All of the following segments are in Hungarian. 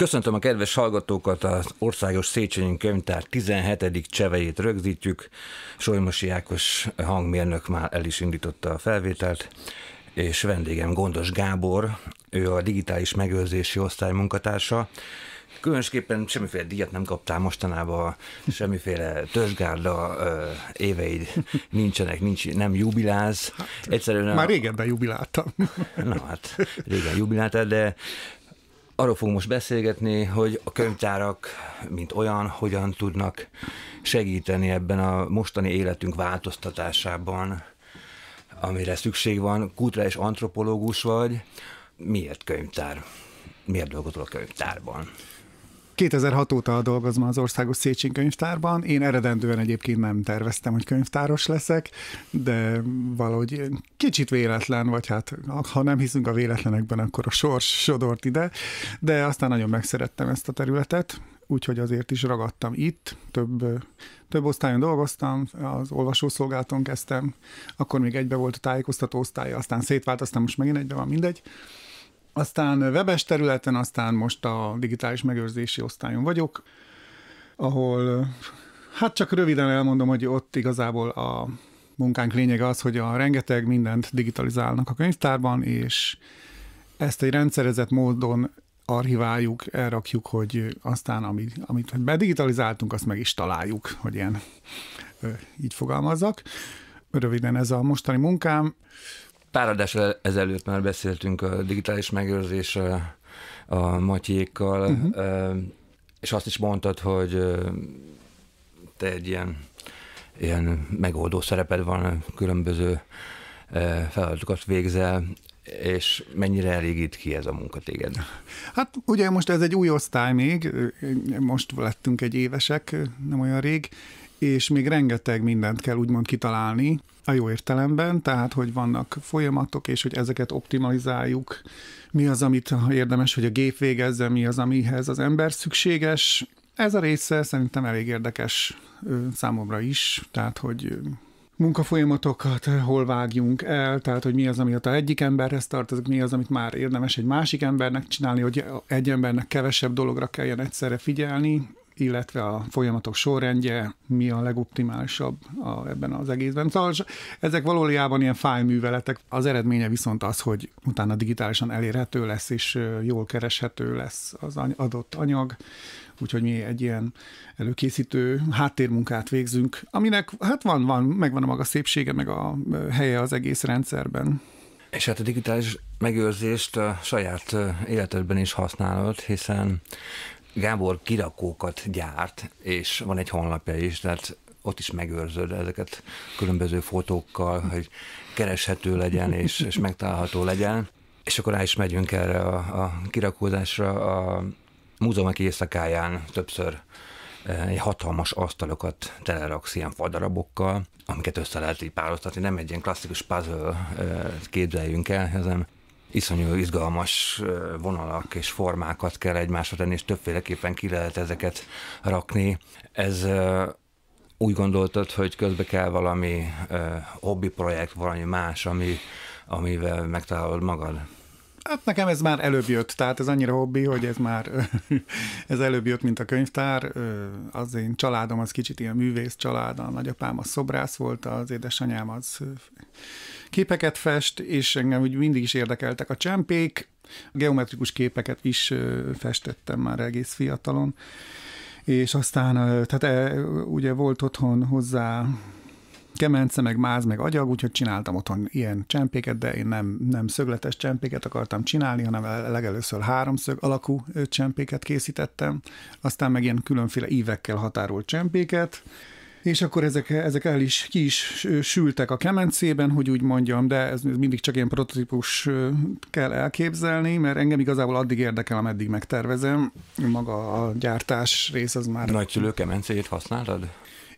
Köszöntöm a kedves hallgatókat, az Országos Széchenyi Könyvtár 17. csevejét rögzítjük. Solymosi Ákos hangmérnök már el is indította a felvételt, és vendégem Gondos Gábor, ő a digitális megőrzési osztály munkatársa. Különösképpen semmiféle díjat nem kaptál mostanában, semmiféle törzsgárda éveid nincsenek, nincs, nem jubiláz. Hát, Egyszerűen Már a... régebben jubiláltam. Na hát, régen jubiláltál, de arról fogunk most beszélgetni, hogy a könyvtárak, mint olyan, hogyan tudnak segíteni ebben a mostani életünk változtatásában, amire szükség van. és antropológus vagy, miért könyvtár? Miért dolgozol a könyvtárban? 2006 óta dolgozom az Országos Széchenyi Könyvtárban. Én eredendően egyébként nem terveztem, hogy könyvtáros leszek, de valahogy kicsit véletlen, vagy hát ha nem hiszünk a véletlenekben, akkor a sors sodort ide, de aztán nagyon megszerettem ezt a területet, úgyhogy azért is ragadtam itt. Több, több osztályon dolgoztam, az olvasószolgálaton kezdtem, akkor még egybe volt a tájékoztató osztálya, aztán szétvált, aztán most megint egybe van, mindegy. Aztán webes területen, aztán most a digitális megőrzési osztályon vagyok, ahol hát csak röviden elmondom, hogy ott igazából a munkánk lényege az, hogy a rengeteg mindent digitalizálnak a könyvtárban, és ezt egy rendszerezett módon archiváljuk, elrakjuk, hogy aztán amit, amit bedigitalizáltunk, azt meg is találjuk, hogy ilyen így fogalmazzak. Röviden ez a mostani munkám. Pár ezelőtt már beszéltünk a digitális megőrzés a, a Matyékkal, uh-huh. és azt is mondtad, hogy te egy ilyen, ilyen megoldó szereped van, különböző feladatokat végzel, és mennyire elégít ki ez a munka téged? Hát ugye most ez egy új osztály még, most lettünk egy évesek, nem olyan rég, és még rengeteg mindent kell úgymond kitalálni, a jó értelemben, tehát hogy vannak folyamatok, és hogy ezeket optimalizáljuk, mi az, amit érdemes, hogy a gép végezze, mi az, amihez az ember szükséges. Ez a része szerintem elég érdekes számomra is, tehát hogy munkafolyamatokat hol vágjunk el, tehát hogy mi az, amit a egyik emberhez tartozik, mi az, amit már érdemes egy másik embernek csinálni, hogy egy embernek kevesebb dologra kelljen egyszerre figyelni illetve a folyamatok sorrendje, mi a legoptimálisabb a, ebben az egészben. Szóval ezek valójában ilyen fájműveletek. Az eredménye viszont az, hogy utána digitálisan elérhető lesz, és jól kereshető lesz az adott anyag, úgyhogy mi egy ilyen előkészítő háttérmunkát végzünk, aminek hát van, van, megvan a maga szépsége, meg a helye az egész rendszerben. És hát a digitális megőrzést a saját életedben is használod, hiszen Gábor kirakókat gyárt, és van egy honlapja is, tehát ott is megőrzöd ezeket különböző fotókkal, hogy kereshető legyen és, és megtalálható legyen. És akkor rá is megyünk erre a, a kirakózásra. A múzeumok éjszakáján többször eh, egy hatalmas asztalokat teleraksz ilyen fadarabokkal, amiket össze lehet így párosztatni. Nem egy ilyen klasszikus puzzle eh, képzeljünk el, hanem iszonyú izgalmas vonalak és formákat kell egymásra tenni, és többféleképpen ki lehet ezeket rakni. Ez úgy gondoltad, hogy közbe kell valami hobbi projekt, valami más, ami, amivel megtalálod magad? Hát nekem ez már előbb jött, tehát ez annyira hobbi, hogy ez már ez előbb jött, mint a könyvtár. Az én családom az kicsit ilyen művész család, a nagyapám a szobrász volt, az édesanyám az képeket fest, és engem úgy mindig is érdekeltek a csempék, geometrikus képeket is festettem már egész fiatalon, és aztán, tehát e, ugye volt otthon hozzá kemence, meg máz, meg agyag, úgyhogy csináltam otthon ilyen csempéket, de én nem, nem szögletes csempéket akartam csinálni, hanem legelőször háromszög alakú csempéket készítettem, aztán meg ilyen különféle ívekkel határolt csempéket, és akkor ezek, ezek el is ki is sültek a kemencében, hogy úgy mondjam, de ez mindig csak ilyen prototípus kell elképzelni, mert engem igazából addig érdekel, ameddig megtervezem. Maga a gyártás rész az már... Nagyszülő kemencéjét használtad?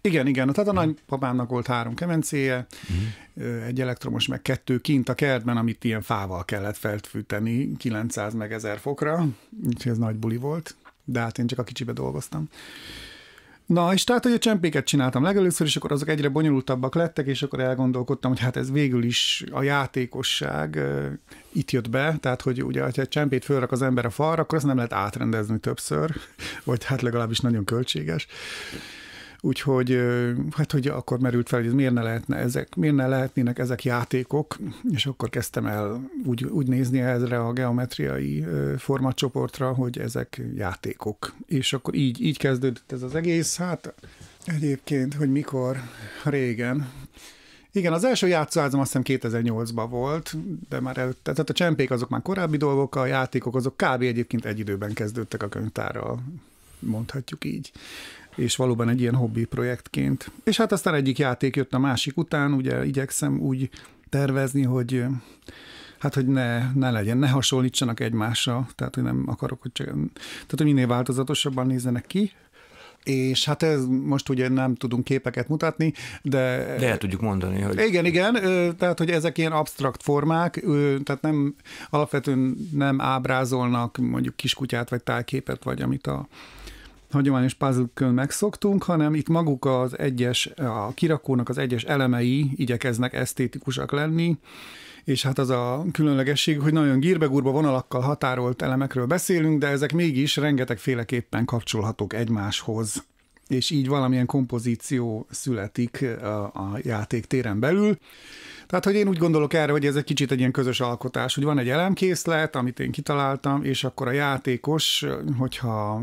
Igen, igen. Tehát a nagypapámnak volt három kemencéje, uh-huh. egy elektromos, meg kettő kint a kertben, amit ilyen fával kellett feltfűteni 900 meg 1000 fokra, úgyhogy ez nagy buli volt, de hát én csak a kicsibe dolgoztam. Na, és tehát, hogy a csempéket csináltam legelőször, és akkor azok egyre bonyolultabbak lettek, és akkor elgondolkodtam, hogy hát ez végül is a játékosság e, itt jött be, tehát, hogy ugye, ha egy csempét fölrak az ember a falra, akkor ezt nem lehet átrendezni többször, vagy hát legalábbis nagyon költséges. Úgyhogy hát, hogy akkor merült fel, hogy miért ne, lehetne ezek, miért ne lehetnének ezek játékok, és akkor kezdtem el úgy, úgy nézni ezre a geometriai formacsoportra, hogy ezek játékok. És akkor így, így kezdődött ez az egész, hát egyébként, hogy mikor, régen, igen, az első játszázom azt hiszem 2008-ban volt, de már előtte, tehát a csempék azok már korábbi dolgok, a játékok azok kb. egyébként egy időben kezdődtek a könyvtárral, mondhatjuk így és valóban egy ilyen hobbi projektként. És hát aztán egyik játék jött a másik után, ugye igyekszem úgy tervezni, hogy hát hogy ne, ne legyen, ne hasonlítsanak egymásra, tehát hogy nem akarok, hogy csak, tehát hogy minél változatosabban nézzenek ki, és hát ez most ugye nem tudunk képeket mutatni, de... De el tudjuk mondani, hogy... Igen, igen, tehát hogy ezek ilyen absztrakt formák, tehát nem, alapvetően nem ábrázolnak mondjuk kiskutyát, vagy tájképet, vagy amit a hagyományos puzzle megszoktunk, hanem itt maguk az egyes, a kirakónak az egyes elemei igyekeznek esztétikusak lenni, és hát az a különlegesség, hogy nagyon gírbegurba vonalakkal határolt elemekről beszélünk, de ezek mégis rengetegféleképpen kapcsolhatók egymáshoz és így valamilyen kompozíció születik a, a téren belül. Tehát, hogy én úgy gondolok erre, hogy ez egy kicsit egy ilyen közös alkotás, hogy van egy elemkészlet, amit én kitaláltam, és akkor a játékos, hogyha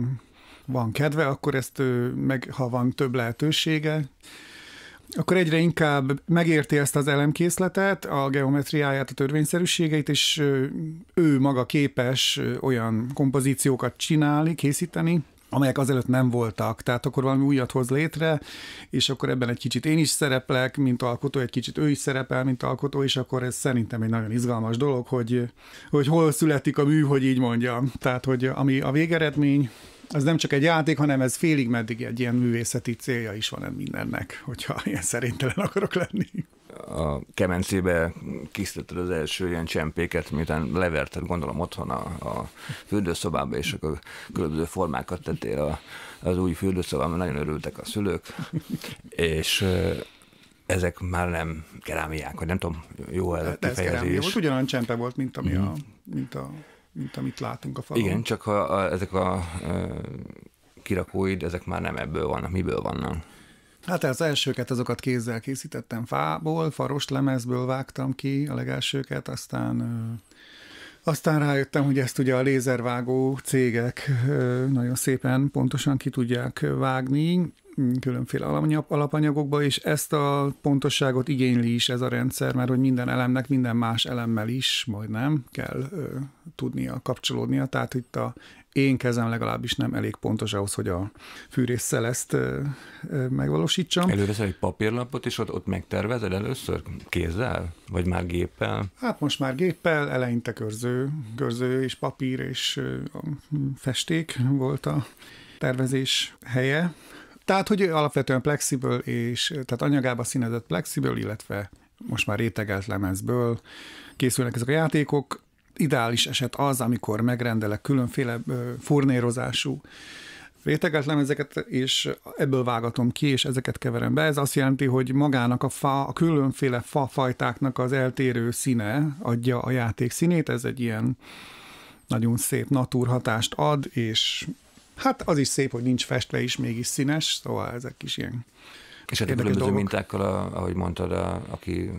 van kedve, akkor ezt ő, meg ha van több lehetősége, akkor egyre inkább megérti ezt az elemkészletet, a geometriáját, a törvényszerűségeit, és ő maga képes olyan kompozíciókat csinálni, készíteni, amelyek azelőtt nem voltak. Tehát akkor valami újat hoz létre, és akkor ebben egy kicsit én is szereplek, mint alkotó, egy kicsit ő is szerepel, mint alkotó, és akkor ez szerintem egy nagyon izgalmas dolog, hogy, hogy hol születik a mű, hogy így mondjam. Tehát, hogy ami a végeredmény, az nem csak egy játék, hanem ez félig meddig egy ilyen művészeti célja is van mindennek, hogyha ilyen szerintelen akarok lenni. A kemencébe készítetted az első ilyen csempéket, miután leverted gondolom otthon a, a fürdőszobába, és akkor különböző formákat tettél a, az új fürdőszobában, nagyon örültek a szülők, és ezek már nem kerámiák, vagy nem tudom, jó el a hát kifejezés. Ez kerámia volt, ugyanolyan csempe volt, mint ami mm. a, mhm. mint a mint amit látunk a falon. Igen, csak a, a, ezek a, a kirakóid, ezek már nem ebből vannak. Miből vannak? Hát az elsőket, azokat kézzel készítettem fából, faros lemezből vágtam ki a legelsőket, aztán aztán rájöttem, hogy ezt ugye a lézervágó cégek nagyon szépen pontosan ki tudják vágni, különféle alapanyagokba, és ezt a pontosságot igényli is ez a rendszer, mert hogy minden elemnek minden más elemmel is majdnem kell ö, tudnia, kapcsolódnia, tehát itt a én kezem legalábbis nem elég pontos ahhoz, hogy a fűrésszel ezt ö, ö, megvalósítsam. Előveszel egy papírlapot, és ott, ott megtervezed először kézzel, vagy már géppel? Hát most már géppel, eleinte körző, körző és papír és ö, festék volt a tervezés helye, tehát, hogy alapvetően plexiből és tehát anyagába színezett plexiből, illetve most már rétegelt lemezből készülnek ezek a játékok. Ideális eset az, amikor megrendelek különféle furnérozású rétegelt lemezeket, és ebből vágatom ki, és ezeket keverem be. Ez azt jelenti, hogy magának a fa, a különféle fa fajtáknak az eltérő színe adja a játék színét. Ez egy ilyen nagyon szép natúrhatást ad, és Hát az is szép, hogy nincs festve is, mégis színes, szóval ezek is ilyen és hát a különböző dolgok. mintákkal, ahogy mondtad, a, aki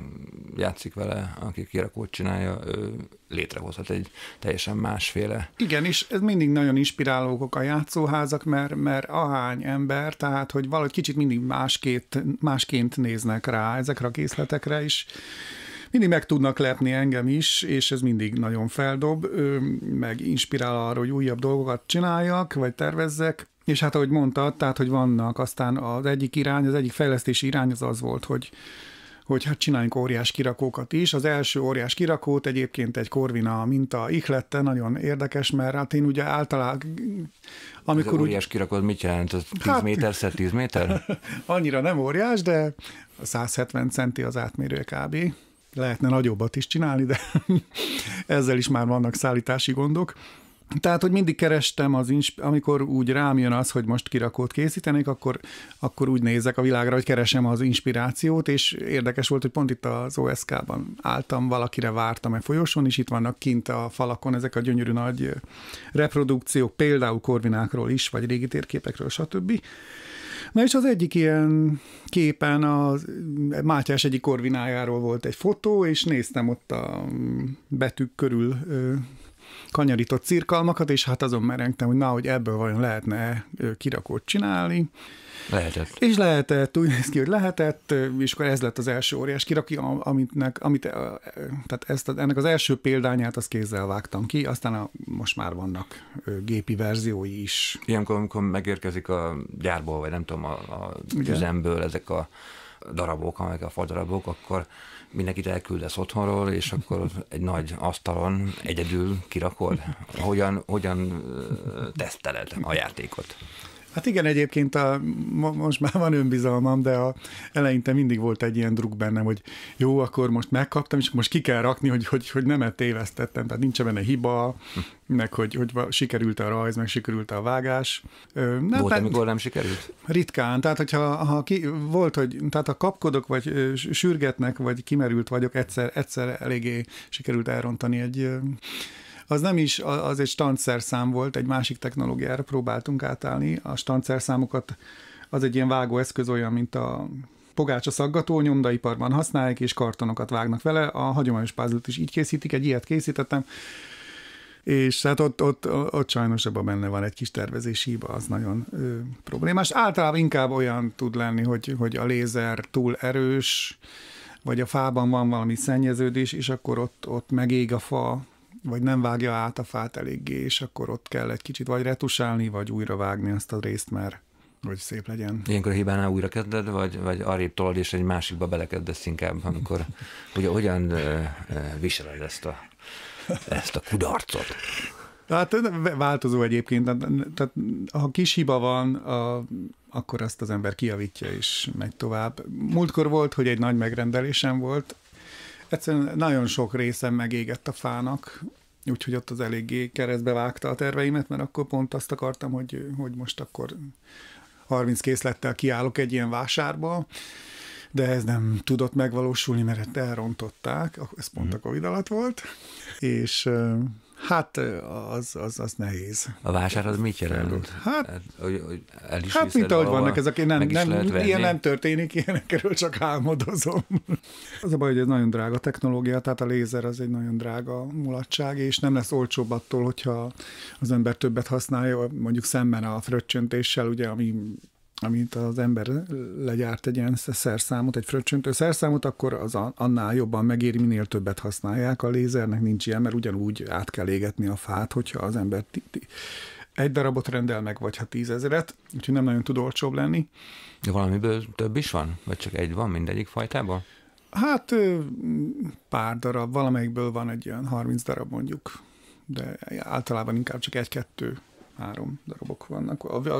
játszik vele, aki kirakót csinálja, ő létrehozhat egy teljesen másféle. Igen, és ez mindig nagyon inspirálók a játszóházak, mert, mert ahány ember, tehát hogy valahogy kicsit mindig másként, másként néznek rá ezekre a készletekre is mindig meg tudnak lepni engem is, és ez mindig nagyon feldob, meg inspirál arra, hogy újabb dolgokat csináljak, vagy tervezzek, és hát ahogy mondtad, tehát, hogy vannak aztán az egyik irány, az egyik fejlesztési irány az az volt, hogy hogy hát csináljunk óriás kirakókat is. Az első óriás kirakót egyébként egy Korvina minta ihlette, nagyon érdekes, mert hát én ugye általában... Amikor az óriás úgy... kirakót mit jelent? Az 10 hát... méter szer 10 méter? Annyira nem óriás, de 170 centi az átmérője kb lehetne nagyobbat is csinálni, de ezzel is már vannak szállítási gondok. Tehát, hogy mindig kerestem, az insp- amikor úgy rám jön az, hogy most kirakót készítenék, akkor, akkor úgy nézek a világra, hogy keresem az inspirációt, és érdekes volt, hogy pont itt az OSK-ban álltam, valakire vártam e folyosón, és itt vannak kint a falakon ezek a gyönyörű nagy reprodukciók, például korvinákról is, vagy régi térképekről, stb. Na és az egyik ilyen képen a Mátyás egyik korvinájáról volt egy fotó, és néztem ott a betűk körül kanyarított cirkalmakat, és hát azon merengtem, hogy na, hogy ebből vajon lehetne kirakót csinálni. Lehetett. És lehetett, úgy néz ki, hogy lehetett, és akkor ez lett az első óriás kiraki, amitnek, amit, tehát ezt, ennek az első példányát az kézzel vágtam ki, aztán a, most már vannak gépi verziói is. Ilyenkor, amikor megérkezik a gyárból, vagy nem tudom, a, a üzemből ezek a darabok, amelyek a fadarabok, akkor mindenkit elküldesz otthonról, és akkor egy nagy asztalon egyedül kirakod. Hogyan, hogyan teszteled a játékot? Hát igen, egyébként a, most már van önbizalmam, de a, eleinte mindig volt egy ilyen druk bennem, hogy jó, akkor most megkaptam, és most ki kell rakni, hogy, hogy, hogy nem tévesztettem, tehát nincs benne hiba, meg hogy, hogy sikerült a rajz, meg sikerült a vágás. Nem, volt, amikor nem sikerült? Ritkán, tehát hogyha ha ki, volt, hogy tehát ha kapkodok, vagy sürgetnek, vagy kimerült vagyok, egyszer, egyszer eléggé sikerült elrontani egy az nem is, az egy standszerszám volt, egy másik technológiára próbáltunk átállni. A standszerszámokat az egy ilyen vágóeszköz olyan, mint a pogácsa szaggató, nyomdaiparban használják, és kartonokat vágnak vele. A hagyományos pázlót is így készítik, egy ilyet készítettem, és hát ott, ott, ott sajnos ebben benne van egy kis tervezési hiba, az nagyon ö, problémás. Általában inkább olyan tud lenni, hogy, hogy a lézer túl erős, vagy a fában van valami szennyeződés, és akkor ott, ott megég a fa, vagy nem vágja át a fát eléggé, és akkor ott kell egy kicsit vagy retusálni, vagy újra vágni azt a részt, mert hogy szép legyen. Ilyenkor a hibánál újra kezded, vagy, vagy arrébb tolod, és egy másikba belekezdesz inkább, amikor ugye, hogyan viseled ezt a, ezt a kudarcot? Hát változó egyébként, tehát ha kis hiba van, a, akkor azt az ember kiavítja és megy tovább. Múltkor volt, hogy egy nagy megrendelésem volt, Egyszerűen nagyon sok részem megégett a fának, úgyhogy ott az eléggé keresztbe vágta a terveimet, mert akkor pont azt akartam, hogy, hogy most akkor 30 készlettel kiállok egy ilyen vásárba, de ez nem tudott megvalósulni, mert elrontották, ez pont a mhm. Covid alatt volt, és Hát az, az, az nehéz. A vásár az mit jelent? Hát, hát, hogy, hogy el is hát mint ahogy vannak ezek, én nem, nem, ilyen nem történik, ilyenekről csak álmodozom. Az a baj, hogy ez nagyon drága technológia, tehát a lézer az egy nagyon drága mulatság, és nem lesz olcsóbb attól, hogyha az ember többet használja, mondjuk szemben a fröccsöntéssel, ugye, ami amit az ember legyárt egy ilyen szerszámot, egy fröccsöntő szerszámot, akkor az annál jobban megéri, minél többet használják. A lézernek nincs ilyen, mert ugyanúgy át kell égetni a fát, hogyha az ember egy darabot rendel meg, vagy ha tízezeret, úgyhogy nem nagyon tud olcsóbb lenni. De valamiből több is van? Vagy csak egy van mindegyik fajtában? Hát pár darab, valamelyikből van egy olyan 30 darab mondjuk, de általában inkább csak egy-kettő három darabok vannak az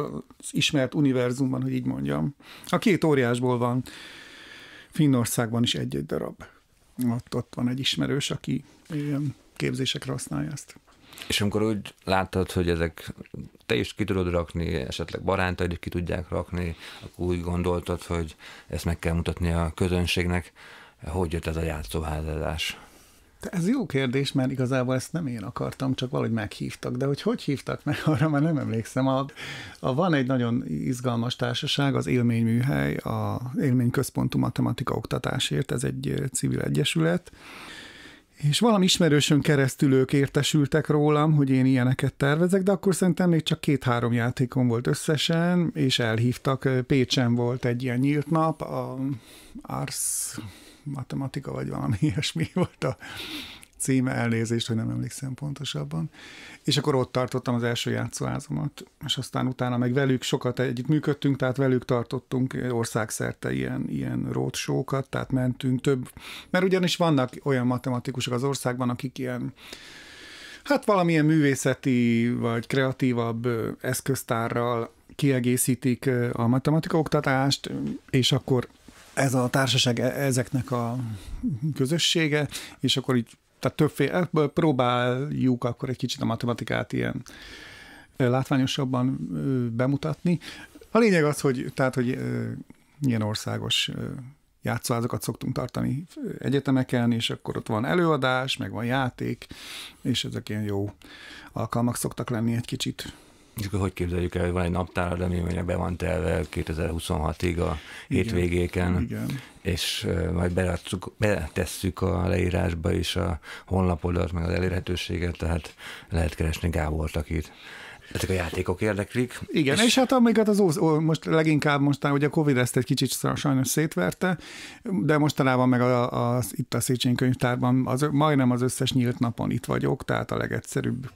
ismert univerzumban, hogy így mondjam. A két óriásból van Finnországban is egy-egy darab. Ott, ott van egy ismerős, aki ilyen képzésekre használja ezt. És amikor úgy láttad, hogy ezek te is ki tudod rakni, esetleg barántaid ki tudják rakni, akkor úgy gondoltad, hogy ezt meg kell mutatni a közönségnek, hogy jött ez a játszóházadás? Ez jó kérdés, mert igazából ezt nem én akartam, csak valahogy meghívtak, de hogy hogy hívtak meg, arra már nem emlékszem. A, a van egy nagyon izgalmas társaság, az Élményműhely, a Élményközpontú Matematika Oktatásért, ez egy civil egyesület, és valami ismerősön keresztül ők értesültek rólam, hogy én ilyeneket tervezek, de akkor szerintem még csak két-három játékom volt összesen, és elhívtak. Pécsen volt egy ilyen nyílt nap, a Ars matematika, vagy valami ilyesmi volt a címe, elnézést, hogy nem emlékszem pontosabban. És akkor ott tartottam az első játszóházamat, és aztán utána meg velük sokat együtt működtünk, tehát velük tartottunk országszerte ilyen, ilyen roadshow-kat, tehát mentünk több, mert ugyanis vannak olyan matematikusok az országban, akik ilyen hát valamilyen művészeti vagy kreatívabb eszköztárral kiegészítik a matematika oktatást, és akkor ez a társaság e, ezeknek a közössége, és akkor így tehát többféle, e, próbáljuk akkor egy kicsit a matematikát ilyen e, látványosabban bemutatni. A lényeg az, hogy, tehát, hogy ilyen országos játszóházakat szoktunk tartani egyetemeken, és akkor ott van előadás, meg van játék, és ezek ilyen jó alkalmak szoktak lenni egy kicsit és akkor hogy képzeljük el, hogy van egy naptárad, ami be van telve 2026-ig a igen, hétvégéken, igen. és majd beratszuk, beletesszük a leírásba is a honlapodat, meg az elérhetőséget, tehát lehet keresni Gábort, akit ezek a játékok érdeklik. Igen, és, és hát amiket az ósz, ó, most leginkább mostán, ugye a Covid ezt egy kicsit sajnos szétverte, de mostanában meg a, a, a, itt a Széchenyi könyvtárban az, majdnem az összes nyílt napon itt vagyok, tehát a legegyszerűbb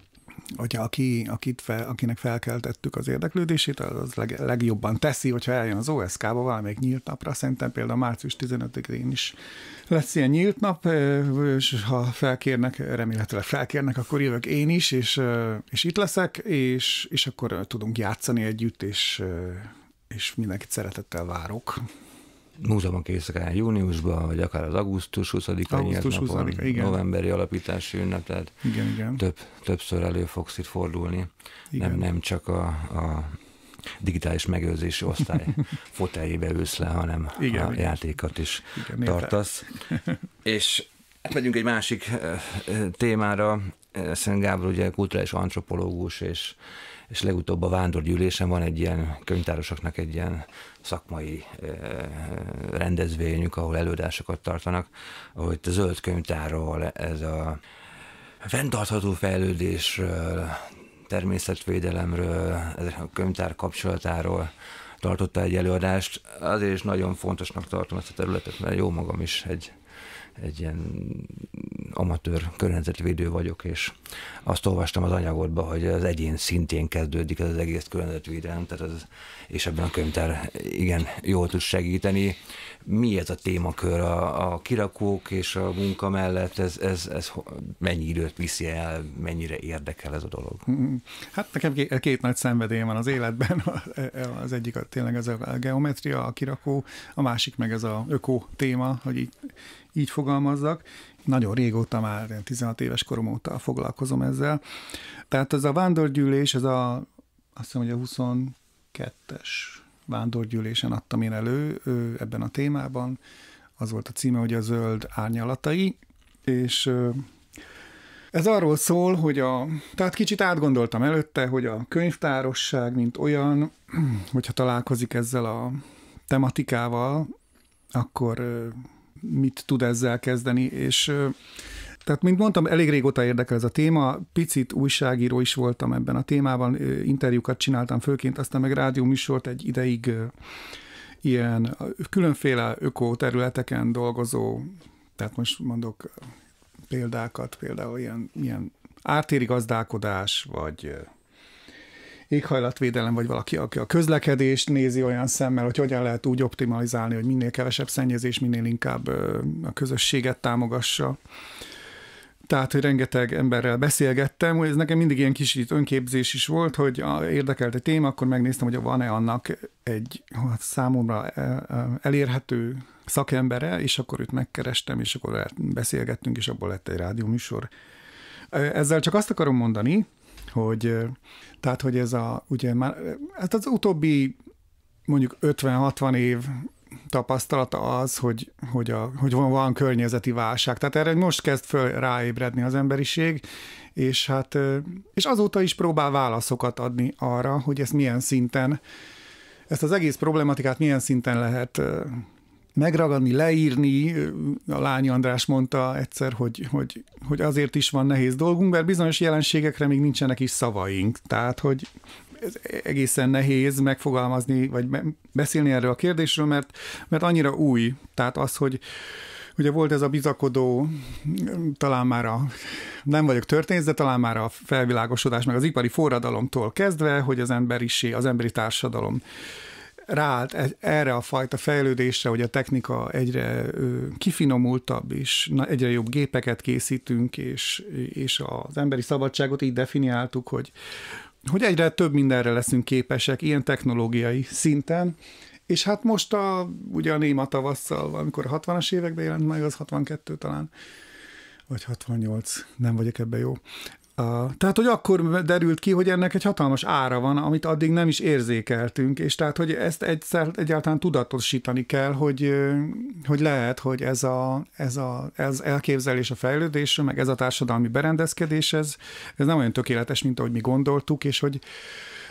hogyha aki, akit fel, akinek felkeltettük az érdeklődését, az, az leg, legjobban teszi, hogyha eljön az OSK-ba valamelyik nyílt napra, szerintem például március 15-én is lesz ilyen nyílt nap, és ha felkérnek, remélhetőleg felkérnek, akkor jövök én is, és, és itt leszek, és, és akkor tudunk játszani együtt, és, és mindenkit szeretettel várok múzeumok el júniusban, vagy akár az augusztus 20-a augusztus 20 igen. novemberi alapítási ünnep, tehát igen, igen. Több, többször elő fogsz itt fordulni. Igen. Nem, nem csak a, a digitális megőrzési osztály foteljébe ülsz le, hanem igen, a igen. játékat is igen, tartasz. És megyünk egy másik témára. Szent Gábor ugye kulturális antropológus, és és legutóbb a vándorgyűlésen van egy ilyen könyvtárosoknak egy ilyen szakmai eh, rendezvényük, ahol előadásokat tartanak, ahol itt a zöld könyvtárról, ez a fenntartható fejlődésről, természetvédelemről, ez a könyvtár kapcsolatáról tartotta egy előadást. Azért is nagyon fontosnak tartom ezt a területet, mert jó magam is egy egy ilyen amatőr környezetvédő vagyok, és azt olvastam az anyagodba, hogy az egyén szintén kezdődik ez az egész környezetvédelem, tehát az, és ebben a könyvtár igen jól tud segíteni. Mi ez a témakör a, a kirakók és a munka mellett, ez, ez, ez mennyi időt viszi el, mennyire érdekel ez a dolog? Hát nekem két nagy szenvedélyem van az életben, az egyik tényleg ez a geometria, a kirakó, a másik meg ez a öko téma, hogy így így fogalmazzak. Nagyon régóta már, 16 éves korom óta foglalkozom ezzel. Tehát ez a vándorgyűlés, ez a, azt hiszem, hogy a 22-es vándorgyűlésen adtam én elő ebben a témában. Az volt a címe, hogy a zöld árnyalatai, és ez arról szól, hogy a, tehát kicsit átgondoltam előtte, hogy a könyvtárosság, mint olyan, hogyha találkozik ezzel a tematikával, akkor mit tud ezzel kezdeni, és tehát, mint mondtam, elég régóta érdekel ez a téma, picit újságíró is voltam ebben a témában, interjúkat csináltam főként, aztán meg rádió műsort egy ideig ilyen különféle öko területeken dolgozó, tehát most mondok példákat, például ilyen, ilyen ártéri gazdálkodás, vagy éghajlatvédelem, vagy valaki, aki a közlekedést nézi olyan szemmel, hogy hogyan lehet úgy optimalizálni, hogy minél kevesebb szennyezés, minél inkább a közösséget támogassa. Tehát, hogy rengeteg emberrel beszélgettem, hogy ez nekem mindig ilyen kis önképzés is volt, hogy a, érdekelt egy téma, akkor megnéztem, hogy van-e annak egy hát számomra e, e, elérhető szakembere, és akkor őt megkerestem, és akkor beszélgettünk, és abból lett egy rádióműsor. Ezzel csak azt akarom mondani, hogy tehát, hogy ez a, ugye már, hát az utóbbi mondjuk 50-60 év tapasztalata az, hogy, hogy, a, hogy van, van környezeti válság. Tehát erre most kezd föl ráébredni az emberiség, és hát és azóta is próbál válaszokat adni arra, hogy ezt milyen szinten, ezt az egész problématikát milyen szinten lehet megragadni, leírni. A lány András mondta egyszer, hogy, hogy, hogy azért is van nehéz dolgunk, mert bizonyos jelenségekre még nincsenek is szavaink. Tehát, hogy ez egészen nehéz megfogalmazni, vagy beszélni erről a kérdésről, mert, mert annyira új. Tehát az, hogy ugye volt ez a bizakodó, talán már a, nem vagyok történész, de talán már a felvilágosodás, meg az ipari forradalomtól kezdve, hogy az emberiség, az emberi társadalom ráállt e, erre a fajta fejlődésre, hogy a technika egyre kifinomultabb, és egyre jobb gépeket készítünk, és, és az emberi szabadságot így definiáltuk, hogy, hogy egyre több mindenre leszünk képesek ilyen technológiai szinten, és hát most a, ugye a néma tavasszal, amikor a 60-as években jelent meg, az 62 talán, vagy 68, nem vagyok ebben jó. A, tehát, hogy akkor derült ki, hogy ennek egy hatalmas ára van, amit addig nem is érzékeltünk, és tehát, hogy ezt egyszer egyáltalán tudatosítani kell, hogy, hogy lehet, hogy ez, a, ez, a, ez elképzelés a fejlődésről, meg ez a társadalmi berendezkedés, ez, ez nem olyan tökéletes, mint ahogy mi gondoltuk, és hogy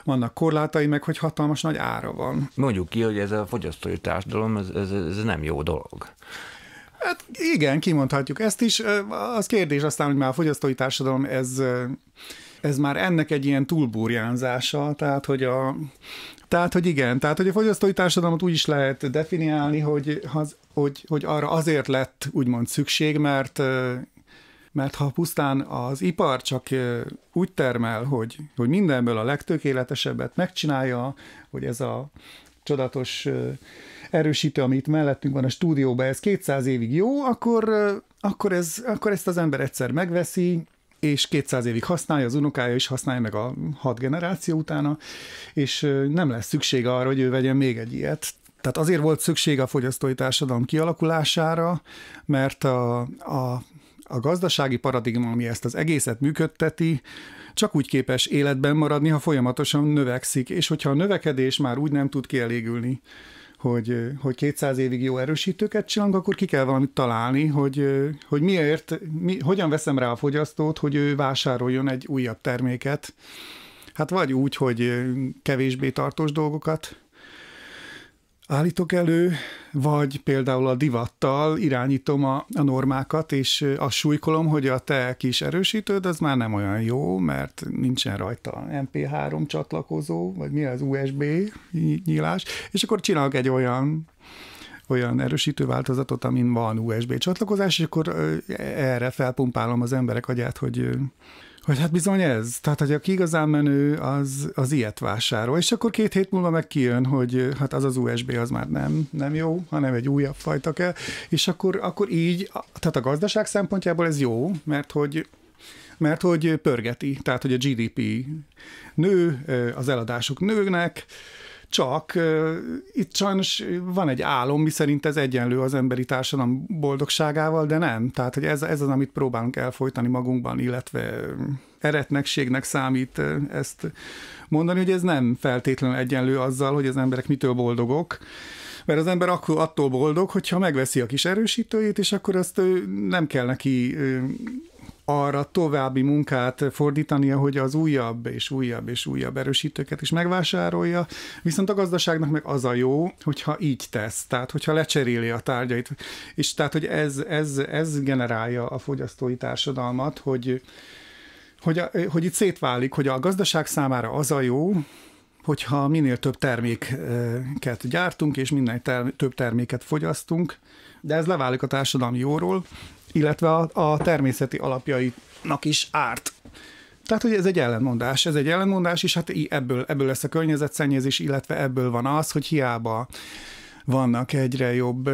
vannak korlátai, meg hogy hatalmas nagy ára van. Mondjuk ki, hogy ez a fogyasztói társadalom, ez, ez, ez nem jó dolog. Hát igen, kimondhatjuk ezt is. Az kérdés aztán, hogy már a fogyasztói társadalom ez, ez már ennek egy ilyen túlburjánzása, tehát hogy a tehát, hogy igen, tehát, hogy a fogyasztói társadalmat úgy is lehet definiálni, hogy, hogy, hogy arra azért lett úgymond szükség, mert mert ha pusztán az ipar csak úgy termel, hogy, hogy mindenből a legtökéletesebbet megcsinálja, hogy ez a csodatos erősítő, ami itt mellettünk van a stúdióban, ez 200 évig jó, akkor, akkor, ez, akkor ezt az ember egyszer megveszi, és 200 évig használja, az unokája is használja meg a hat generáció utána, és nem lesz szüksége arra, hogy ő vegyen még egy ilyet. Tehát azért volt szükség a fogyasztói társadalom kialakulására, mert a, a, a gazdasági paradigma, ami ezt az egészet működteti, csak úgy képes életben maradni, ha folyamatosan növekszik, és hogyha a növekedés már úgy nem tud kielégülni hogy, hogy 200 évig jó erősítőket csinálunk, akkor ki kell valamit találni, hogy, hogy miért, mi, hogyan veszem rá a fogyasztót, hogy ő vásároljon egy újabb terméket. Hát vagy úgy, hogy kevésbé tartós dolgokat állítok elő, vagy például a divattal irányítom a, a normákat, és azt súlykolom, hogy a te kis erősítőd az már nem olyan jó, mert nincsen rajta MP3 csatlakozó, vagy mi az USB nyílás, és akkor csinálok egy olyan olyan erősítő változatot, amin van USB csatlakozás, és akkor erre felpumpálom az emberek agyát, hogy hogy hát bizony ez. Tehát, hogy aki igazán menő, az, az ilyet vásárol. És akkor két hét múlva meg kijön, hogy hát az az USB az már nem, nem jó, hanem egy újabb fajta kell. És akkor, akkor így, tehát a gazdaság szempontjából ez jó, mert hogy mert hogy pörgeti, tehát hogy a GDP nő, az eladások nőnek, csak itt sajnos van egy álom, miszerint ez egyenlő az emberi társadalom boldogságával, de nem. Tehát, hogy ez, ez az, amit próbálunk elfolytani magunkban, illetve eretnekségnek számít ezt mondani, hogy ez nem feltétlenül egyenlő azzal, hogy az emberek mitől boldogok mert az ember akkor attól boldog, hogyha megveszi a kis erősítőjét, és akkor azt nem kell neki arra további munkát fordítania, hogy az újabb és újabb és újabb erősítőket is megvásárolja, viszont a gazdaságnak meg az a jó, hogyha így tesz, tehát hogyha lecseréli a tárgyait, és tehát, hogy ez, ez, ez generálja a fogyasztói társadalmat, hogy, hogy, a, hogy itt szétválik, hogy a gazdaság számára az a jó, hogyha minél több terméket gyártunk, és minél ter- több terméket fogyasztunk, de ez leválik a társadalmi jóról, illetve a, a természeti alapjainak is árt. Tehát, hogy ez egy ellenmondás, ez egy ellenmondás, és hát ebből, ebből lesz a környezetszennyezés, illetve ebből van az, hogy hiába vannak egyre jobb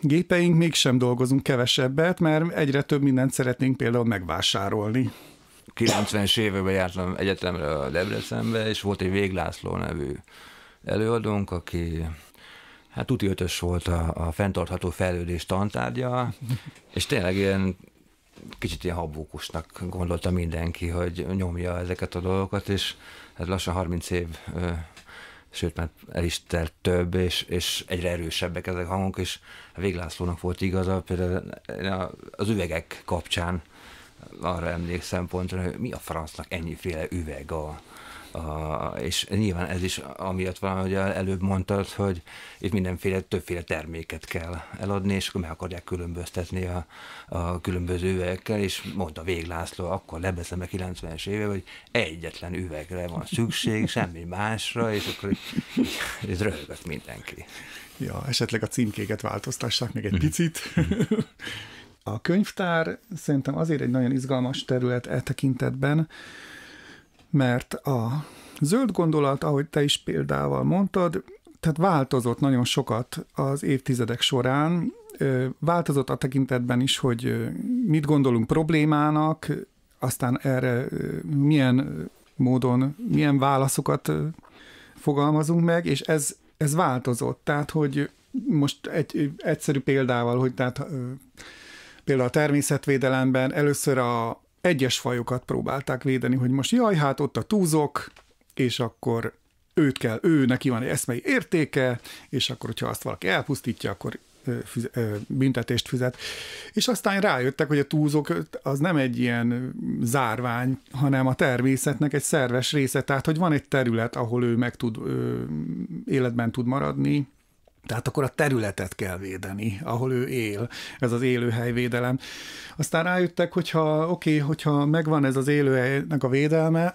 gépeink, mégsem dolgozunk kevesebbet, mert egyre több mindent szeretnénk például megvásárolni. 90-es években jártam egyetemre a Debrecenbe, és volt egy Véglászló nevű előadónk, aki Hát úti ötös volt a, a fenntartható fejlődés tantárgya, és tényleg ilyen kicsit ilyen habókusnak gondolta mindenki, hogy nyomja ezeket a dolgokat, és hát lassan 30 év, ö, sőt mert el is telt több, és, és egyre erősebbek ezek a hangok, és a Véglászlónak volt igaza, például az üvegek kapcsán arra emlékszem pontra, hogy mi a francnak ennyiféle üveg a, a, és nyilván ez is amiatt van, hogy előbb mondtad, hogy itt mindenféle, többféle terméket kell eladni, és akkor meg akarják különböztetni a, a különböző üvegekkel, és mondta Véglászló, akkor lebeszem a 90-es éve, hogy egyetlen üvegre van szükség, semmi másra, és akkor ez röhögött mindenki. Ja, esetleg a címkéket változtassák még egy mhm. picit. Mhm. A könyvtár szerintem azért egy nagyon izgalmas terület e tekintetben, mert a zöld gondolat, ahogy te is példával mondtad, tehát változott nagyon sokat az évtizedek során, változott a tekintetben is, hogy mit gondolunk problémának, aztán erre milyen módon, milyen válaszokat fogalmazunk meg, és ez, ez változott. Tehát, hogy most egy egyszerű példával, hogy tehát például a természetvédelemben először a egyes fajokat próbálták védeni, hogy most jaj, hát ott a túzok, és akkor őt kell, ő neki van egy eszmei értéke, és akkor, hogyha azt valaki elpusztítja, akkor büntetést fizet. És aztán rájöttek, hogy a túzok az nem egy ilyen zárvány, hanem a természetnek egy szerves része, tehát hogy van egy terület, ahol ő meg tud, életben tud maradni, tehát akkor a területet kell védeni, ahol ő él, ez az élőhelyvédelem. Aztán rájöttek, hogyha oké, okay, hogyha megvan ez az élőhelynek a védelme,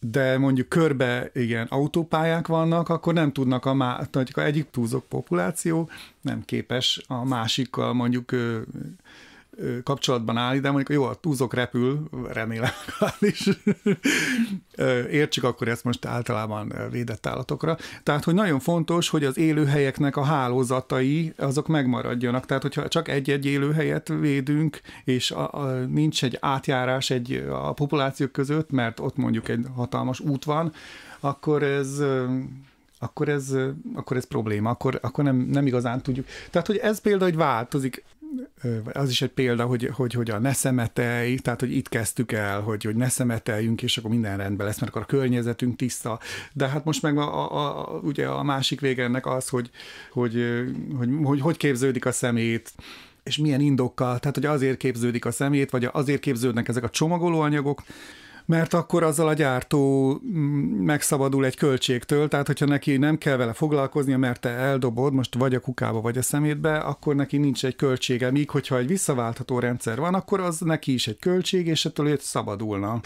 de mondjuk körbe igen, autópályák vannak, akkor nem tudnak a, má- a egyik túzok populáció nem képes a másikkal mondjuk kapcsolatban állni, de mondjuk jó, a túzok repül, remélem hát is, értsük akkor ezt most általában védett állatokra. Tehát, hogy nagyon fontos, hogy az élőhelyeknek a hálózatai azok megmaradjanak. Tehát, hogyha csak egy-egy élőhelyet védünk, és a, a, nincs egy átjárás egy a populációk között, mert ott mondjuk egy hatalmas út van, akkor ez akkor ez, akkor ez probléma, akkor, akkor nem, nem igazán tudjuk. Tehát, hogy ez például, hogy változik, az is egy példa, hogy, hogy, hogy a ne szemetelj, tehát hogy itt kezdtük el, hogy, hogy ne szemeteljünk, és akkor minden rendben lesz, mert akkor a környezetünk tiszta. De hát most meg a, a, a, ugye a másik vége ennek az, hogy hogy, hogy, hogy, hogy, hogy képződik a szemét, és milyen indokkal, tehát hogy azért képződik a szemét, vagy azért képződnek ezek a csomagolóanyagok, mert akkor azzal a gyártó mm, megszabadul egy költségtől, tehát hogyha neki nem kell vele foglalkoznia, mert te eldobod most vagy a kukába, vagy a szemétbe, akkor neki nincs egy költsége, míg hogyha egy visszaváltható rendszer van, akkor az neki is egy költség, és ettől őt szabadulna.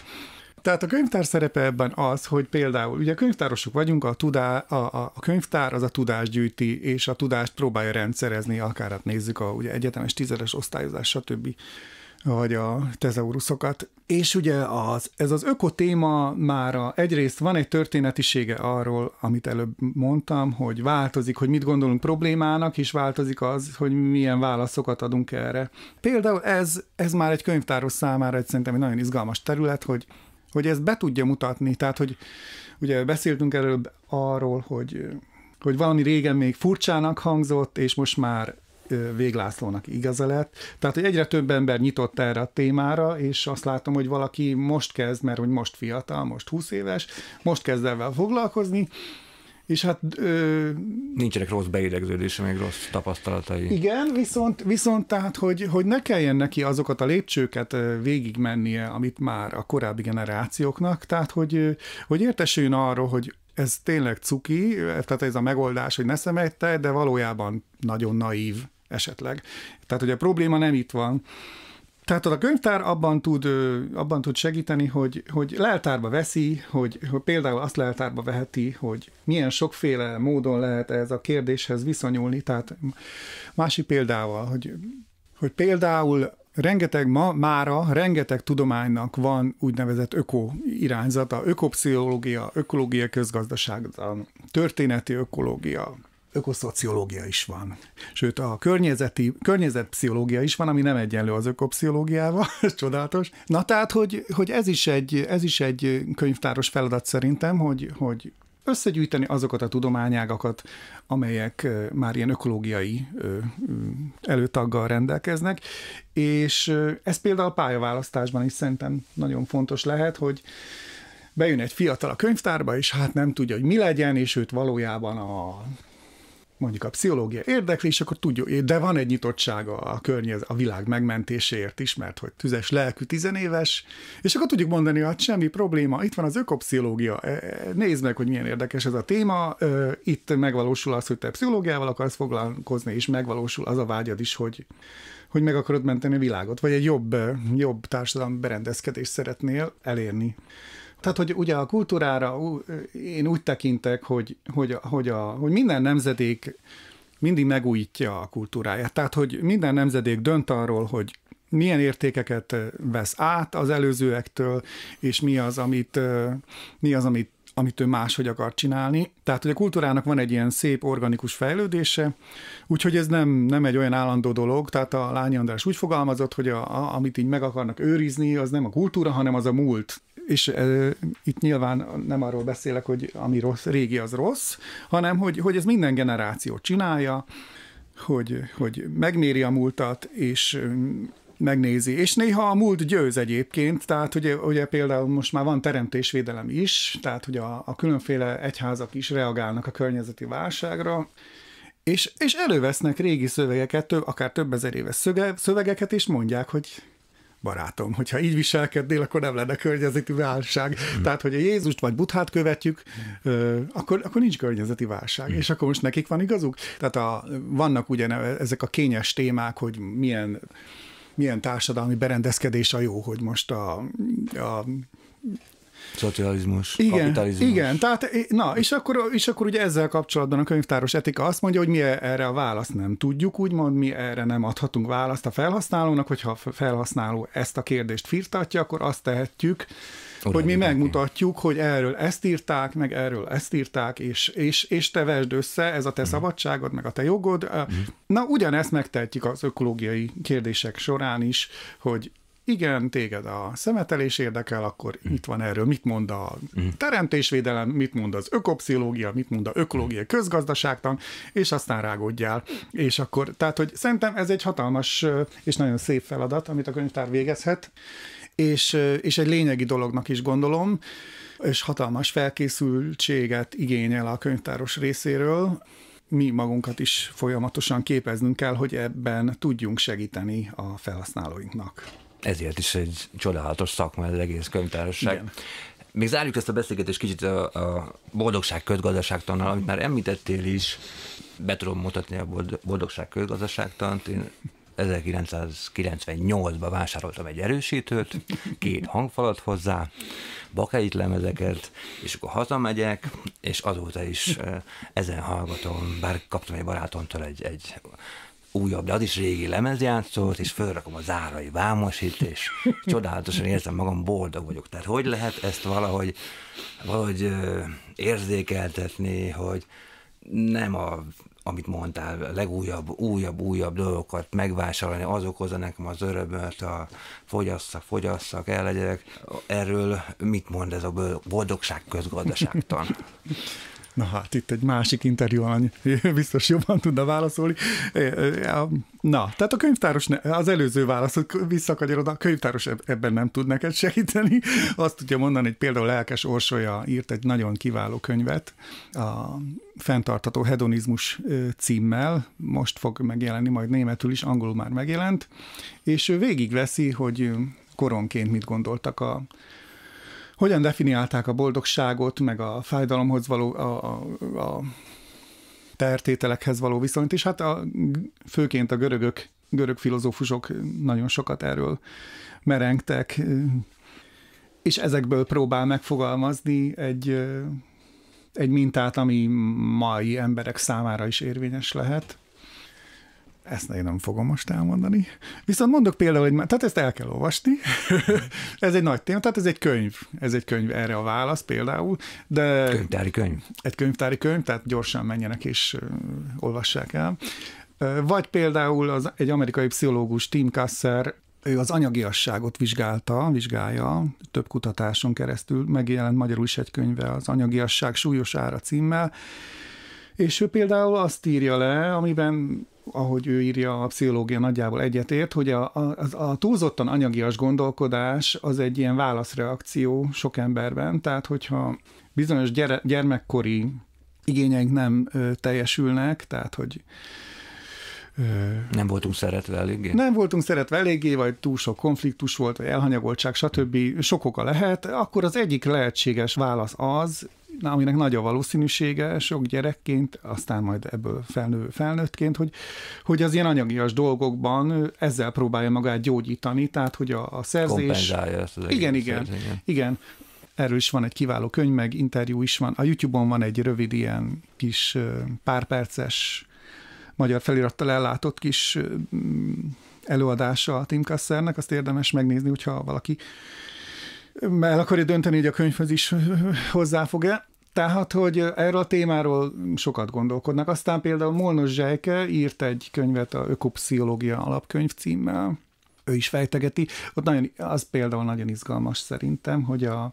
Tehát a könyvtár szerepe ebben az, hogy például, ugye könyvtárosok vagyunk, a, tudá, a, a könyvtár az a tudást gyűjti, és a tudást próbálja rendszerezni, akár hát nézzük a ugye egyetemes tízeres osztályozás, stb vagy a tezeuruszokat. És ugye az, ez az ökotéma már a, egyrészt van egy történetisége arról, amit előbb mondtam, hogy változik, hogy mit gondolunk problémának, és változik az, hogy milyen válaszokat adunk erre. Például ez, ez már egy könyvtáros számára egy szerintem egy nagyon izgalmas terület, hogy, hogy ez be tudja mutatni. Tehát, hogy ugye beszéltünk előbb arról, hogy hogy valami régen még furcsának hangzott, és most már Véglászlónak igaza lett. Tehát, hogy egyre több ember nyitott erre a témára, és azt látom, hogy valaki most kezd, mert hogy most fiatal, most 20 éves, most kezd ezzel foglalkozni, és hát... Ö... Nincsenek rossz beidegződése, még rossz tapasztalatai. Igen, viszont, viszont tehát, hogy, hogy ne kelljen neki azokat a lépcsőket végigmennie, amit már a korábbi generációknak, tehát, hogy, hogy értesüljön arról, hogy ez tényleg cuki, tehát ez a megoldás, hogy ne szemettel, de valójában nagyon naív esetleg. Tehát, hogy a probléma nem itt van. Tehát a könyvtár abban tud, abban tud segíteni, hogy, hogy leltárba veszi, hogy, hogy például azt leltárba veheti, hogy milyen sokféle módon lehet ez a kérdéshez viszonyulni. Tehát másik példával, hogy, hogy például Rengeteg ma, mára, rengeteg tudománynak van úgynevezett öko irányzata, ökopszichológia, ökológia közgazdaság, történeti ökológia, ökoszociológia is van. Sőt, a környezeti, környezetpszichológia is van, ami nem egyenlő az ökopszichológiával, ez csodálatos. Na tehát, hogy, hogy ez, is egy, ez is egy könyvtáros feladat szerintem, hogy, hogy összegyűjteni azokat a tudományágakat, amelyek már ilyen ökológiai előtaggal rendelkeznek, és ez például a pályaválasztásban is szerintem nagyon fontos lehet, hogy bejön egy fiatal a könyvtárba, és hát nem tudja, hogy mi legyen, és őt valójában a mondjuk a pszichológia érdekli, és akkor tudjuk, de van egy nyitottsága a környez, a világ megmentéséért is, mert hogy tüzes lelkű tizenéves, és akkor tudjuk mondani, hogy hát semmi probléma, itt van az ökopszichológia, e, nézd meg, hogy milyen érdekes ez a téma, itt megvalósul az, hogy te pszichológiával akarsz foglalkozni, és megvalósul az a vágyad is, hogy, hogy meg akarod menteni a világot, vagy egy jobb, jobb társadalmi berendezkedést szeretnél elérni tehát, hogy ugye a kultúrára én úgy tekintek, hogy, hogy, hogy, a, hogy minden nemzedék mindig megújítja a kultúráját. Tehát, hogy minden nemzedék dönt arról, hogy milyen értékeket vesz át az előzőektől, és mi az, amit, mi az, amit amit ő máshogy akar csinálni. Tehát, hogy a kultúrának van egy ilyen szép organikus fejlődése, úgyhogy ez nem, nem egy olyan állandó dolog, tehát a Lányi András úgy fogalmazott, hogy a, a, amit így meg akarnak őrizni, az nem a kultúra, hanem az a múlt és e, itt nyilván nem arról beszélek, hogy ami rossz, régi az rossz, hanem hogy, hogy ez minden generáció csinálja, hogy, hogy megméri a múltat, és megnézi. És néha a múlt győz egyébként, tehát ugye, ugye például most már van teremtésvédelem is, tehát hogy a, a különféle egyházak is reagálnak a környezeti válságra, és, és elővesznek régi szövegeket, akár több ezer éves szövegeket, és mondják, hogy barátom, hogyha így viselkednél, akkor nem lenne környezeti válság. Mm. Tehát, hogy a Jézust vagy Buthát követjük, mm. akkor, akkor nincs környezeti válság. Mm. És akkor most nekik van igazuk? Tehát a, vannak ugye ezek a kényes témák, hogy milyen, milyen társadalmi berendezkedés a jó, hogy most a, a Szocializmus, igen, kapitalizmus. Igen, tehát na, és akkor, és akkor ugye ezzel kapcsolatban a könyvtáros etika azt mondja, hogy mi erre a választ nem tudjuk, úgymond mi erre nem adhatunk választ a felhasználónak, hogyha a felhasználó ezt a kérdést firtatja, akkor azt tehetjük, Oda hogy mi megmutatjuk, hogy erről ezt írták, meg erről ezt írták, és, és, és te vesd össze, ez a te mm. szabadságod, meg a te jogod. Mm. Na, ugyanezt megtehetjük az ökológiai kérdések során is, hogy igen, téged a szemetelés érdekel, akkor mm. itt van erről, mit mond a hm. teremtésvédelem, mit mond az ökopszichológia, mit mond a ökológia, hm. közgazdaságtan, és aztán rágódjál. És akkor, tehát, hogy szerintem ez egy hatalmas és nagyon szép feladat, amit a könyvtár végezhet, és, és egy lényegi dolognak is gondolom, és hatalmas felkészültséget igényel a könyvtáros részéről, mi magunkat is folyamatosan képeznünk kell, hogy ebben tudjunk segíteni a felhasználóinknak ezért is egy csodálatos szakma az egész könyvtárosság. Igen. Még zárjuk ezt a beszélgetést kicsit a, a boldogság közgazdaságtannal, amit már említettél is, be tudom mutatni a boldogság közgazdaságtant. Én 1998-ban vásároltam egy erősítőt, két hangfalat hozzá, bakeit lemezeket, és akkor hazamegyek, és azóta is eh, ezen hallgatom, bár kaptam egy barátomtól egy, egy újabb, de az is régi lemezjátszót, és fölrakom a zárai vámosít, és csodálatosan érzem magam, boldog vagyok. Tehát hogy lehet ezt valahogy, valahogy érzékeltetni, hogy nem a amit mondtál, legújabb, újabb, újabb dolgokat megvásárolni, az okozza nekem az örömöt, a fogyasszak, fogyasszak, el legyek. Erről mit mond ez a boldogság közgazdaságtan? Na hát, itt egy másik interjú alany biztos jobban tudna válaszolni. Na, tehát a könyvtáros, ne, az előző válasz, visszakagyarodva, a könyvtáros ebben nem tud neked segíteni. Azt tudja mondani, hogy például Lelkes Orsolya írt egy nagyon kiváló könyvet, a fenntartató hedonizmus címmel, most fog megjelenni, majd németül is, angolul már megjelent, és ő végigveszi, hogy koronként mit gondoltak a hogyan definiálták a boldogságot, meg a fájdalomhoz való, a, a, a tertételekhez való viszonyt, és hát a, főként a görögök, görög filozófusok nagyon sokat erről merengtek, és ezekből próbál megfogalmazni egy, egy mintát, ami mai emberek számára is érvényes lehet. Ezt én nem fogom most elmondani. Viszont mondok például, hogy tehát ezt el kell olvasni, ez egy nagy téma, tehát ez egy könyv, ez egy könyv erre a válasz például, de... Könyvtári könyv. Egy könyvtári könyv, tehát gyorsan menjenek és uh, olvassák el. Uh, vagy például az, egy amerikai pszichológus Tim Kasser ő az anyagiasságot vizsgálta, vizsgálja több kutatáson keresztül, megjelent magyarul is egy könyve az Anyagiasság súlyos ára címmel, és ő például azt írja le, amiben ahogy ő írja, a pszichológia nagyjából egyetért, hogy a, a, a túlzottan anyagias gondolkodás az egy ilyen válaszreakció sok emberben, tehát hogyha bizonyos gyere, gyermekkori igényeink nem ö, teljesülnek, tehát hogy nem voltunk szeretve eléggé? Nem voltunk szeretve eléggé, vagy túl sok konfliktus volt, vagy elhanyagoltság, stb. Sok oka lehet. Akkor az egyik lehetséges válasz az, na, aminek nagy a valószínűsége sok gyerekként, aztán majd ebből felnő, felnőttként, hogy, hogy az ilyen anyagias dolgokban ezzel próbálja magát gyógyítani, tehát hogy a, a szerzés... Kompenzálja ezt az igen, igen, szerzés, igen, igen. Erről is van egy kiváló könyv, meg interjú is van. A YouTube-on van egy rövid ilyen kis párperces magyar felirattal ellátott kis előadása a Tim Kassernek, azt érdemes megnézni, hogyha valaki el akarja dönteni, hogy a könyvhöz is hozzá fog-e. Tehát, hogy erről a témáról sokat gondolkodnak. Aztán például Molnos Zsejke írt egy könyvet a Ökopsziológia alapkönyv címmel, ő is fejtegeti. Ott nagyon, az például nagyon izgalmas szerintem, hogy, a,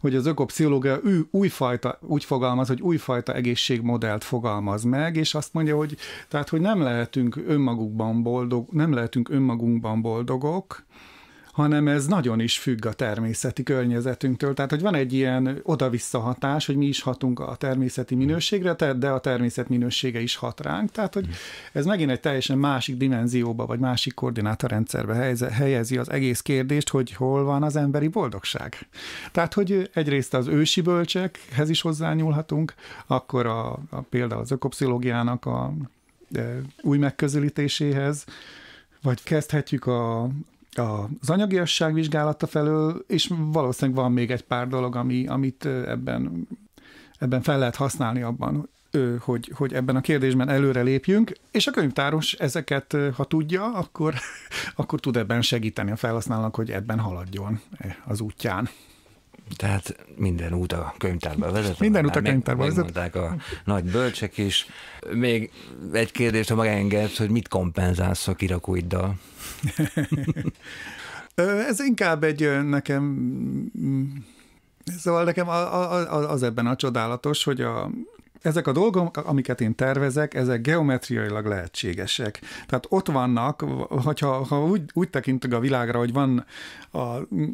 hogy az ökopszichológia ő újfajta, úgy fogalmaz, hogy újfajta egészségmodellt fogalmaz meg, és azt mondja, hogy tehát, hogy nem lehetünk önmagukban boldog, nem lehetünk önmagunkban boldogok, hanem ez nagyon is függ a természeti környezetünktől. Tehát, hogy van egy ilyen oda-vissza hatás, hogy mi is hatunk a természeti hmm. minőségre, de a természet minősége is hat ránk. Tehát, hogy hmm. ez megint egy teljesen másik dimenzióba, vagy másik koordinátorrendszerbe helyezi az egész kérdést, hogy hol van az emberi boldogság. Tehát, hogy egyrészt az ősi bölcsekhez is hozzányúlhatunk, akkor a, a például az ökopszilógiának a e, új megközelítéséhez, vagy kezdhetjük a az anyagiasság vizsgálata felől, és valószínűleg van még egy pár dolog, ami, amit ebben, ebben fel lehet használni abban, hogy, hogy ebben a kérdésben előre lépjünk, és a könyvtáros ezeket, ha tudja, akkor, akkor tud ebben segíteni a felhasználónak, hogy ebben haladjon eh, az útján. Tehát minden út a könyvtárba vezet. Minden út a könyvtárba vezet. Mondták a nagy bölcsek is. Még egy kérdést, ha megengedsz, hogy mit kompenzálsz a kirakóiddal? Ez inkább egy nekem, mm, szóval nekem az ebben a csodálatos, hogy a, ezek a dolgok, amiket én tervezek, ezek geometriailag lehetségesek. Tehát ott vannak, hogyha, ha úgy, úgy tekintünk a világra, hogy van a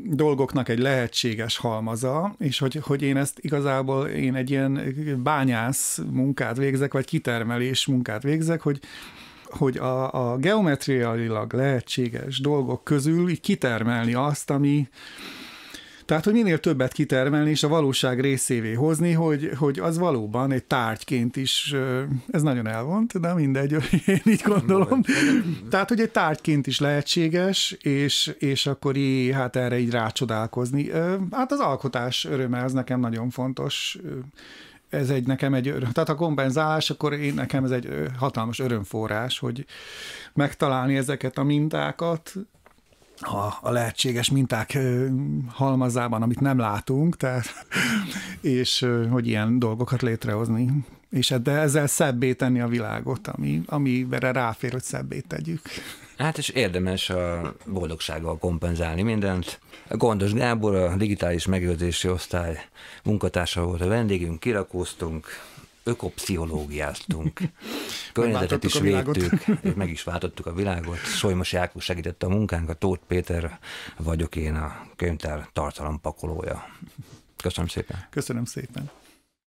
dolgoknak egy lehetséges halmaza, és hogy, hogy én ezt igazából, én egy ilyen bányász munkát végzek, vagy kitermelés munkát végzek, hogy hogy a, a geometriailag lehetséges dolgok közül így kitermelni azt, ami, tehát, hogy minél többet kitermelni és a valóság részévé hozni, hogy, hogy az valóban egy tárgyként is, ez nagyon elvont, de mindegy, én így gondolom. Tehát, hogy egy tárgyként is lehetséges, és, és akkor így, hát erre így rácsodálkozni. Hát az alkotás öröme, az nekem nagyon fontos ez egy nekem egy, tehát a kompenzálás, akkor én nekem ez egy hatalmas örömforrás, hogy megtalálni ezeket a mintákat, a, a lehetséges minták halmazában, amit nem látunk, tehát, és hogy ilyen dolgokat létrehozni és hát de ezzel szebbé tenni a világot, ami, amire ráfér, hogy szebbé tegyük. Hát és érdemes a boldogsággal kompenzálni mindent. Gondos Gábor, a digitális megőrzési osztály munkatársa volt a vendégünk, kirakóztunk, ökopszichológiáztunk, környezetet is védtük, és meg is váltottuk a világot. Solymos Jákos segített a munkánk, a Tóth Péter vagyok én, a könyvtár tartalompakolója. Köszönöm szépen. Köszönöm szépen.